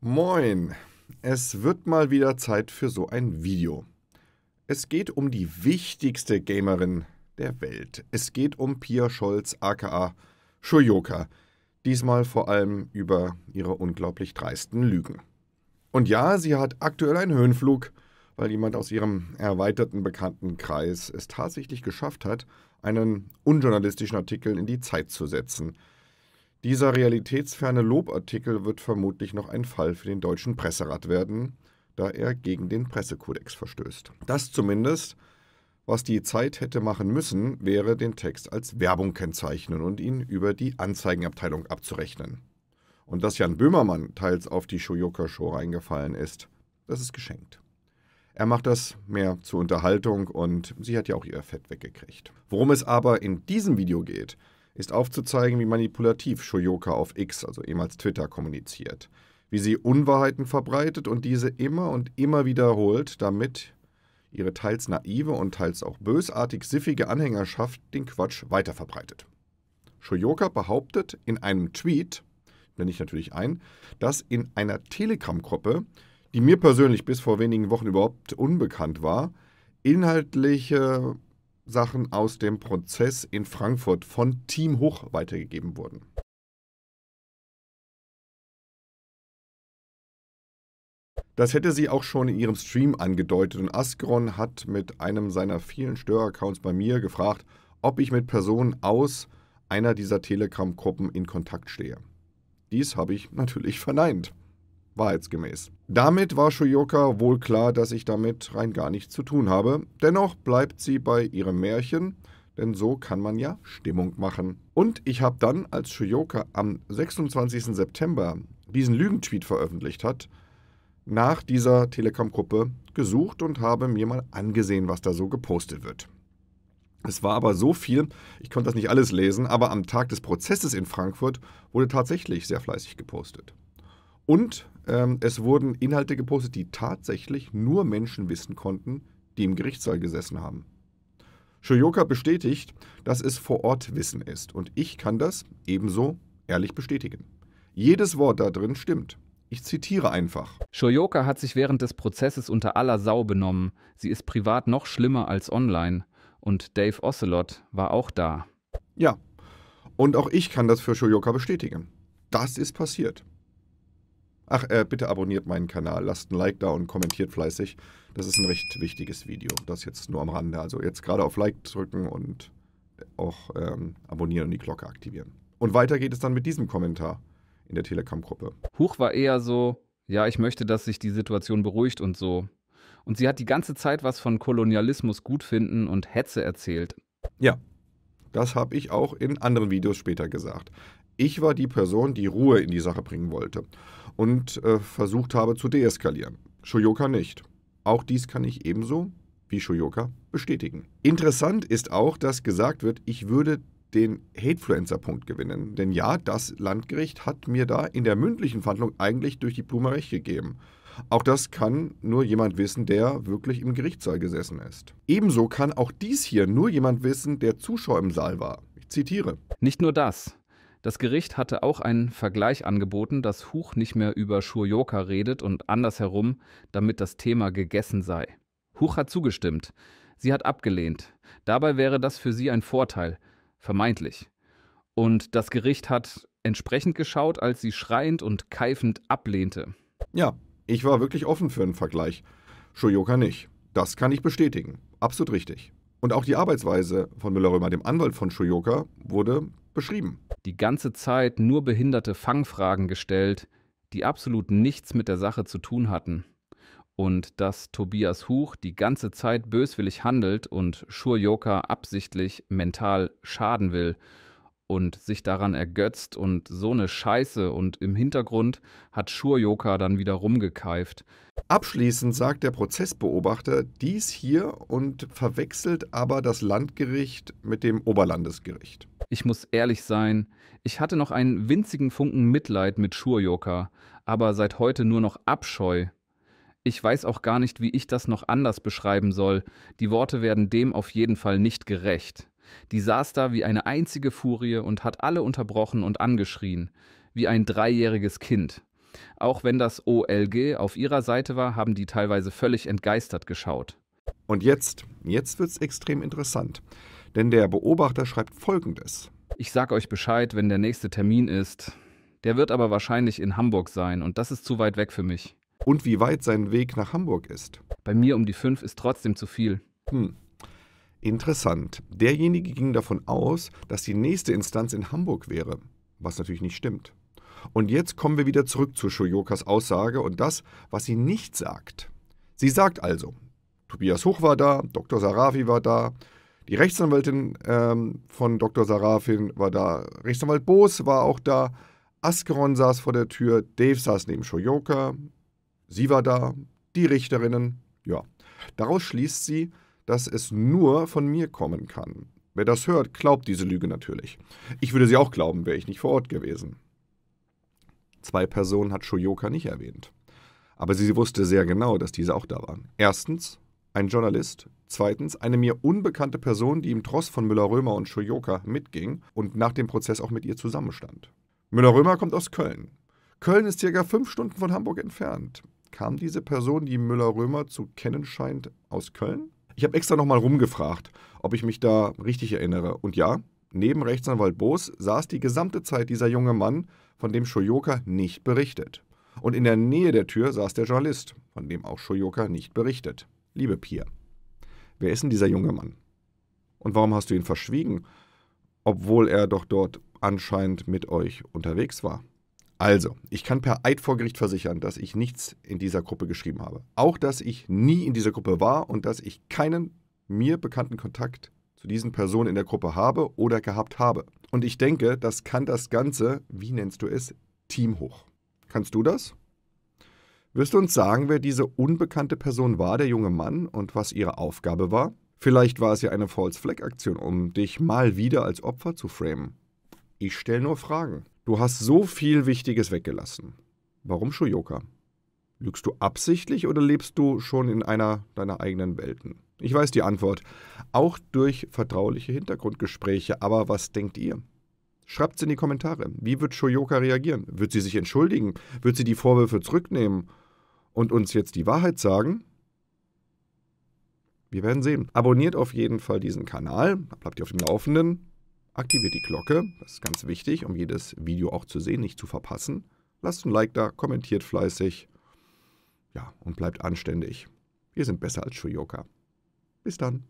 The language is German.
Moin, es wird mal wieder Zeit für so ein Video. Es geht um die wichtigste Gamerin der Welt. Es geht um Pia Scholz aka Shoyoka. Diesmal vor allem über ihre unglaublich dreisten Lügen. Und ja, sie hat aktuell einen Höhenflug, weil jemand aus ihrem erweiterten Bekanntenkreis es tatsächlich geschafft hat, einen unjournalistischen Artikel in die Zeit zu setzen – dieser realitätsferne Lobartikel wird vermutlich noch ein Fall für den deutschen Presserat werden, da er gegen den Pressekodex verstößt. Das zumindest, was die Zeit hätte machen müssen, wäre den Text als Werbung kennzeichnen und ihn über die Anzeigenabteilung abzurechnen. Und dass Jan Böhmermann teils auf die Shoyoka-Show reingefallen ist, das ist geschenkt. Er macht das mehr zur Unterhaltung und sie hat ja auch ihr Fett weggekriegt. Worum es aber in diesem Video geht, ist aufzuzeigen, wie manipulativ Shoyoka auf X, also ehemals Twitter, kommuniziert, wie sie Unwahrheiten verbreitet und diese immer und immer wiederholt, damit ihre teils naive und teils auch bösartig siffige Anhängerschaft den Quatsch weiterverbreitet. Shoyoka behauptet in einem Tweet, blende ich natürlich ein, dass in einer Telegram-Gruppe, die mir persönlich bis vor wenigen Wochen überhaupt unbekannt war, inhaltliche Sachen aus dem Prozess in Frankfurt von Team Hoch weitergegeben wurden. Das hätte sie auch schon in ihrem Stream angedeutet und Askron hat mit einem seiner vielen Störaccounts bei mir gefragt, ob ich mit Personen aus einer dieser Telegram-Gruppen in Kontakt stehe. Dies habe ich natürlich verneint wahrheitsgemäß. Damit war Shoyoka wohl klar, dass ich damit rein gar nichts zu tun habe. Dennoch bleibt sie bei ihrem Märchen, denn so kann man ja Stimmung machen. Und ich habe dann, als Shoyoka am 26. September diesen Lügentweet veröffentlicht hat, nach dieser Telegram-Gruppe gesucht und habe mir mal angesehen, was da so gepostet wird. Es war aber so viel, ich konnte das nicht alles lesen, aber am Tag des Prozesses in Frankfurt wurde tatsächlich sehr fleißig gepostet. Und ähm, es wurden Inhalte gepostet, die tatsächlich nur Menschen wissen konnten, die im Gerichtssaal gesessen haben. Shoyoka bestätigt, dass es vor Ort Wissen ist und ich kann das ebenso ehrlich bestätigen. Jedes Wort da drin stimmt. Ich zitiere einfach. Shoyoka hat sich während des Prozesses unter aller Sau benommen. Sie ist privat noch schlimmer als online. Und Dave Ocelot war auch da. Ja, und auch ich kann das für Shoyoka bestätigen. Das ist passiert. Ach, äh, bitte abonniert meinen Kanal, lasst ein Like da und kommentiert fleißig. Das ist ein recht wichtiges Video. Das jetzt nur am Rande. Also jetzt gerade auf Like drücken und auch ähm, abonnieren und die Glocke aktivieren. Und weiter geht es dann mit diesem Kommentar in der Telegram-Gruppe. Huch war eher so, ja, ich möchte, dass sich die Situation beruhigt und so. Und sie hat die ganze Zeit was von Kolonialismus gut finden und Hetze erzählt. Ja, das habe ich auch in anderen Videos später gesagt. Ich war die Person, die Ruhe in die Sache bringen wollte und äh, versucht habe zu deeskalieren. Shoyoka nicht. Auch dies kann ich ebenso wie Shoyoka bestätigen. Interessant ist auch, dass gesagt wird, ich würde den Hatefluencer-Punkt gewinnen. Denn ja, das Landgericht hat mir da in der mündlichen Verhandlung eigentlich durch die Blume recht gegeben. Auch das kann nur jemand wissen, der wirklich im Gerichtssaal gesessen ist. Ebenso kann auch dies hier nur jemand wissen, der Zuschauer im Saal war. Ich zitiere. Nicht nur das. Das Gericht hatte auch einen Vergleich angeboten, dass Huch nicht mehr über Schurjoka redet und andersherum, damit das Thema gegessen sei. Huch hat zugestimmt. Sie hat abgelehnt. Dabei wäre das für sie ein Vorteil. Vermeintlich. Und das Gericht hat entsprechend geschaut, als sie schreiend und keifend ablehnte. Ja, ich war wirklich offen für einen Vergleich. Shoyoka nicht. Das kann ich bestätigen. Absolut richtig. Und auch die Arbeitsweise von Müller-Römer, dem Anwalt von Shoyoka, wurde beschrieben. Die ganze Zeit nur behinderte Fangfragen gestellt, die absolut nichts mit der Sache zu tun hatten. Und dass Tobias Huch die ganze Zeit böswillig handelt und Shurjoka absichtlich mental schaden will und sich daran ergötzt und so eine Scheiße und im Hintergrund hat Schurjoka dann wieder rumgekeift. Abschließend sagt der Prozessbeobachter dies hier und verwechselt aber das Landgericht mit dem Oberlandesgericht. Ich muss ehrlich sein, ich hatte noch einen winzigen Funken Mitleid mit Schurjoka, aber seit heute nur noch Abscheu. Ich weiß auch gar nicht, wie ich das noch anders beschreiben soll. Die Worte werden dem auf jeden Fall nicht gerecht. Die saß da wie eine einzige Furie und hat alle unterbrochen und angeschrien, wie ein dreijähriges Kind. Auch wenn das OLG auf ihrer Seite war, haben die teilweise völlig entgeistert geschaut. Und jetzt, jetzt wird's extrem interessant, denn der Beobachter schreibt folgendes. Ich sag euch Bescheid, wenn der nächste Termin ist. Der wird aber wahrscheinlich in Hamburg sein und das ist zu weit weg für mich. Und wie weit sein Weg nach Hamburg ist? Bei mir um die fünf ist trotzdem zu viel. Hm, Interessant. Derjenige ging davon aus, dass die nächste Instanz in Hamburg wäre, was natürlich nicht stimmt. Und jetzt kommen wir wieder zurück zu Shoyokas Aussage und das, was sie nicht sagt. Sie sagt also, Tobias Hoch war da, Dr. Sarafi war da, die Rechtsanwältin ähm, von Dr. Sarafin war da, Rechtsanwalt Boos war auch da, Askeron saß vor der Tür, Dave saß neben Shoyoka, sie war da, die Richterinnen, ja. Daraus schließt sie, dass es nur von mir kommen kann. Wer das hört, glaubt diese Lüge natürlich. Ich würde sie auch glauben, wäre ich nicht vor Ort gewesen. Zwei Personen hat Shoyoka nicht erwähnt. Aber sie wusste sehr genau, dass diese auch da waren. Erstens ein Journalist, zweitens eine mir unbekannte Person, die im Tross von Müller-Römer und Shoyoka mitging und nach dem Prozess auch mit ihr zusammenstand. Müller-Römer kommt aus Köln. Köln ist circa fünf Stunden von Hamburg entfernt. Kam diese Person, die Müller-Römer zu kennen scheint, aus Köln? Ich habe extra nochmal rumgefragt, ob ich mich da richtig erinnere. Und ja, neben Rechtsanwalt Boos saß die gesamte Zeit dieser junge Mann, von dem Shoyoka nicht berichtet. Und in der Nähe der Tür saß der Journalist, von dem auch Shoyoka nicht berichtet. Liebe Pia, wer ist denn dieser junge Mann? Und warum hast du ihn verschwiegen, obwohl er doch dort anscheinend mit euch unterwegs war? Also, ich kann per Eid vor Gericht versichern, dass ich nichts in dieser Gruppe geschrieben habe. Auch, dass ich nie in dieser Gruppe war und dass ich keinen mir bekannten Kontakt zu diesen Personen in der Gruppe habe oder gehabt habe. Und ich denke, das kann das Ganze, wie nennst du es, Team hoch. Kannst du das? Wirst du uns sagen, wer diese unbekannte Person war, der junge Mann, und was ihre Aufgabe war? Vielleicht war es ja eine False Flag Aktion, um dich mal wieder als Opfer zu framen. Ich stelle nur Fragen. Du hast so viel Wichtiges weggelassen. Warum Shoyoka? Lügst du absichtlich oder lebst du schon in einer deiner eigenen Welten? Ich weiß die Antwort. Auch durch vertrauliche Hintergrundgespräche. Aber was denkt ihr? Schreibt es in die Kommentare. Wie wird Shoyoka reagieren? Wird sie sich entschuldigen? Wird sie die Vorwürfe zurücknehmen und uns jetzt die Wahrheit sagen? Wir werden sehen. Abonniert auf jeden Fall diesen Kanal, bleibt ihr auf dem Laufenden. Aktiviert die Glocke, das ist ganz wichtig, um jedes Video auch zu sehen, nicht zu verpassen. Lasst ein Like da, kommentiert fleißig. Ja, und bleibt anständig. Wir sind besser als Shoyoka. Bis dann.